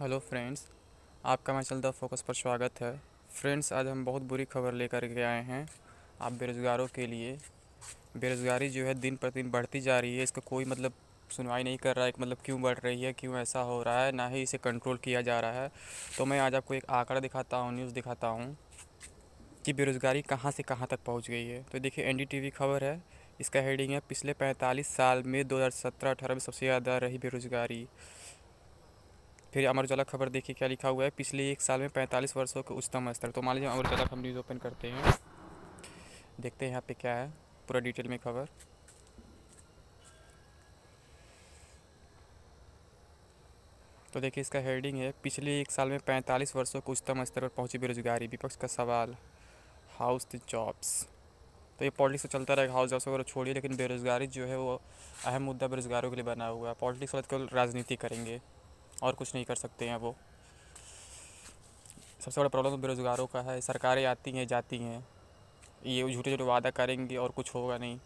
Hello friends आपका मैं चलता फोकस पर स्वागत है फ्रेंड्स आज हम बहुत बुरी खबर लेकर के आए हैं आप बेरोज़गारों के लिए बेरोज़गारी जो है दिन प्रतिदिन बढ़ती जा रही है इसका कोई मतलब सुनवाई नहीं कर रहा है मतलब क्यों बढ़ रही है क्यों ऐसा हो रहा है ना ही इसे कंट्रोल किया जा रहा है तो मैं आज आपको एक आंकड़ा दिखाता हूँ न्यूज़ दिखाता हूँ कि बेरोज़गारी कहाँ से कहाँ तक पहुँच गई है तो देखिए एन खबर है इसका हेडिंग है पिछले 45 साल में 2017-18 में सबसे ज़्यादा रही बेरोज़गारी फिर अमर उजाला खबर देखिए क्या लिखा हुआ है पिछले एक साल में पैंतालीस वर्षों के उच्चतम स्तर तो मान लीजिए अमर उजाला हम न्यूज़ ओपन करते हैं देखते हैं यहाँ पे क्या है पूरा डिटेल में खबर तो देखिए इसका हेडिंग है पिछले एक साल में पैंतालीस वर्षों को उच्चतम स्तर पर पहुंची बेरोजगारी विपक्ष का सवाल हाउस द जॉब्स तो ये पॉलिटिक्स तो चलता रहेगा हाउस जॉब्स वगैरह छोड़िए लेकिन बेरोजगारी जो है वो अहम मुद्दा बेरोजगारों के लिए बना हुआ है पॉलिटिक्स वाले तो राजनीति करेंगे और कुछ नहीं कर सकते हैं वो सबसे बड़ा प्रॉब्लम तो बेरोज़गारों का है सरकारें आती हैं जाती हैं ये झूठे झूठे वादा करेंगी और कुछ होगा नहीं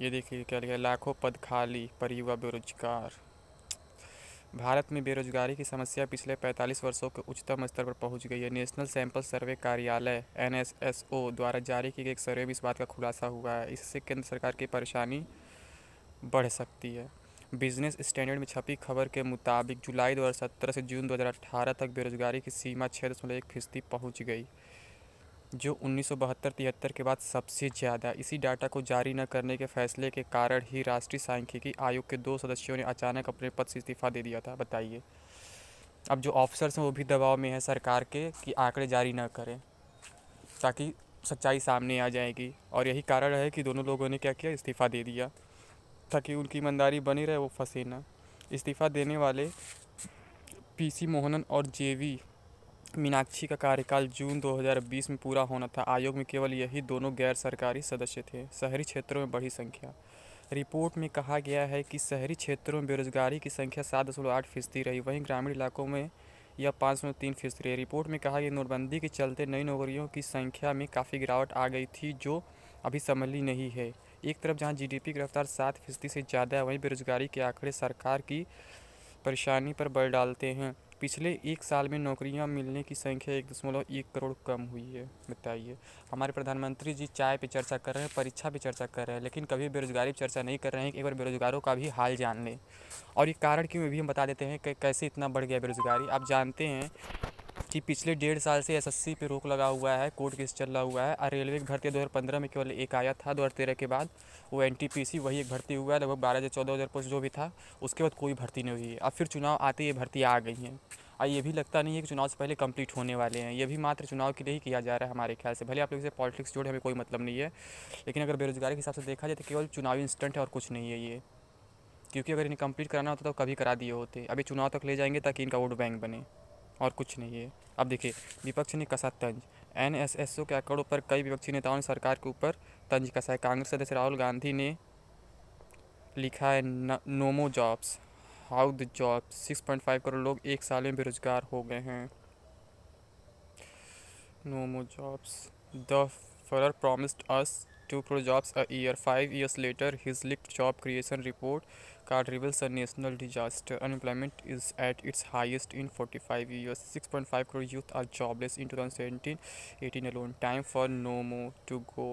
ये देखिए क्या लिखा लाखों पद खाली पर युवा बेरोजगार भारत में बेरोजगारी की समस्या पिछले 45 वर्षों के उच्चतम स्तर पर पहुंच गई है नेशनल सैंपल सर्वे कार्यालय एन द्वारा जारी की गई एक सर्वे में इस बात का खुलासा हुआ है इससे केंद्र सरकार की परेशानी बढ़ सकती है बिजनेस स्टैंडर्ड में छपी खबर के मुताबिक जुलाई 2017 से जून 2018 तक बेरोजगारी की सीमा छः दशमलव एक फीसदी पहुँच गई जो उन्नीस सौ बहत्तर तिहत्तर के बाद सबसे ज़्यादा इसी डाटा को जारी न करने के फैसले के कारण ही राष्ट्रीय सांख्यिकी आयोग के दो सदस्यों ने अचानक अपने पद से इस्तीफा दे दिया था बताइए अब जो ऑफिसर्स हैं वो भी दबाव में है सरकार के कि आंकड़े जारी न करें ताकि सच्चाई सामने आ जाएगी और यही कारण है कि दोनों लोगों ने क्या किया इस्तीफ़ा दे दिया ताकि उनकी ईमानदारी बनी रहे वो फंसे ना इस्तीफ़ा देने वाले पीसी मोहनन और जेवी मीनाक्षी का कार्यकाल जून 2020 में पूरा होना था आयोग में केवल यही दोनों गैर सरकारी सदस्य थे शहरी क्षेत्रों में बड़ी संख्या रिपोर्ट में कहा गया है कि शहरी क्षेत्रों में बेरोजगारी की संख्या सात दशमलव आठ फीसदी रही वहीं ग्रामीण इलाकों में यह पाँच दशमलव तीन फीसदी रही रिपोर्ट में कहा गया नोटबंदी के चलते नई नौकरियों की संख्या में काफ़ी गिरावट आ गई थी जो अभी संभली नहीं है एक तरफ जहां जीडीपी की रफ्तार सात फीसदी से ज़्यादा है वहीं बेरोजगारी के आंकड़े सरकार की परेशानी पर बल डालते हैं पिछले एक साल में नौकरियां मिलने की संख्या एक दशमलव एक करोड़ कम हुई है बताइए हमारे प्रधानमंत्री जी चाय पे चर्चा कर रहे हैं परीक्षा पे चर्चा कर रहे हैं लेकिन कभी बेरोजगारी चर्चा नहीं कर रहे हैं कि एक बार बेरोजगारों का भी हाल जान लें और ये कारण क्यों भी हम बता देते हैं कि कैसे इतना बढ़ गया बेरोजगारी आप जानते हैं कि पिछले डेढ़ साल से एसएससी पे रोक लगा हुआ है कोर्ट केस चल रहा हुआ है और रेलवे की भर्ती पंद्रह में केवल एक आया था 2013 के बाद वो एन वही एक भर्ती हुआ है लगभग बारह हज़ार चौदह हज़ार पोस्ट जो भी था उसके बाद कोई भर्ती नहीं हुई है अब फिर चुनाव आते ये भर्ती आ गई हैं और ये भी लगता नहीं है कि चुनाव से पहले कंप्लीट होने वाले हैं ये भी मात्र चुनाव के लिए ही किया जा रहा है हमारे ख्याल से भले आप लोग से पॉलिटिक्स जोड़े हमें कोई मतलब नहीं है लेकिन अगर बेरोजगारी के हिसाब से देखा जाए तो केवल चुनावी इंस्टेंट है और कुछ नहीं है ये क्योंकि अगर इन्हें कंप्लीट कराना होता तो कभी करा दिए होते अभी चुनाव तक ले जाएंगे ताकि इनका वोट बैंक बने और कुछ नहीं है अब देखिए विपक्ष ने कसा तंज एन एस एस ओ के आंकड़ों पर कई विपक्षी नेताओं ने सरकार के ऊपर तंज कसा है कांग्रेस सदस्य राहुल गांधी ने लिखा है NoMo jobs how the job six point five crore लोग एक साल में बेरोजगार हो गए हैं NoMo jobs the for promised us two projects a year. Five years later, his leaked job creation report card reveals a national disaster. Unemployment is at its highest in 45 years. 6.5 crore youth are jobless in 2017 18 alone. Time for no more to go.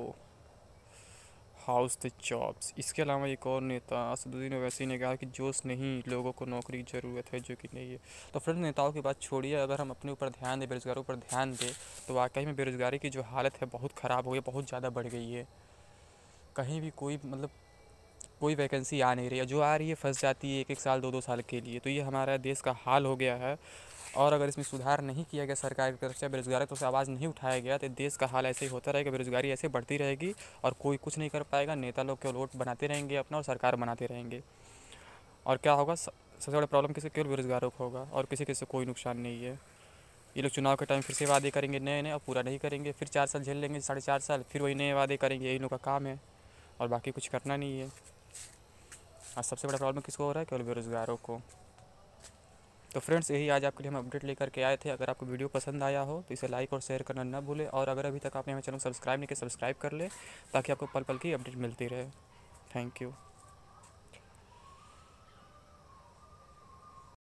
How's the jobs इसके अलावा एक और नेता असदुद्दीन ओवैसी ने कहा कि जोश नहीं लोगों को नौकरी की ज़रूरत है जो कि नहीं है तो फ्रेंड नेताओं की बात छोड़िए अगर हम अपने ऊपर ध्यान दें बेरोज़गारों पर ध्यान दें तो वाकई में बेरोज़गारी की जो हालत है बहुत ख़राब हो गई बहुत ज़्यादा बढ़ गई है कहीं भी कोई मतलब कोई वैकेंसी आ नहीं रही है जो आ रही है फंस जाती है एक एक साल दो दो साल के लिए तो ये हमारा देश का हाल हो गया है और अगर इसमें सुधार नहीं किया गया सरकार की तरफ से बेरोजगारी तो तरफ से आवाज़ नहीं उठाया गया तो देश का हाल ऐसे ही होता रहेगा बेरोजगारी ऐसे बढ़ती रहेगी और कोई कुछ नहीं कर पाएगा नेता लोग केवल वोट बनाते रहेंगे अपना और सरकार बनाते रहेंगे और क्या होगा सबसे बड़ा प्रॉब्लम किसी केवल बेरोजगारों को होगा और किसी किसी कोई नुकसान नहीं है ये लोग चुनाव के टाइम फिर से वादे करेंगे नए नए और पूरा नहीं करेंगे फिर चार साल झेल लेंगे साढ़े चार साल फिर वही नए वादे करेंगे यही लोग का काम है और बाकी कुछ करना नहीं है आज सबसे बड़ा प्रॉब्लम किसको हो रहा है केवल बेरोज़गारों को तो फ्रेंड्स यही आज आपके लिए हम अपडेट लेकर के आए थे अगर आपको वीडियो पसंद आया हो तो इसे लाइक और शेयर करना ना भूलें और अगर अभी तक आपने हमारे चैनल सब्सक्राइब नहीं किया सब्सक्राइब कर ले ताकि आपको पल पल की अपडेट मिलती रहे थैंक यू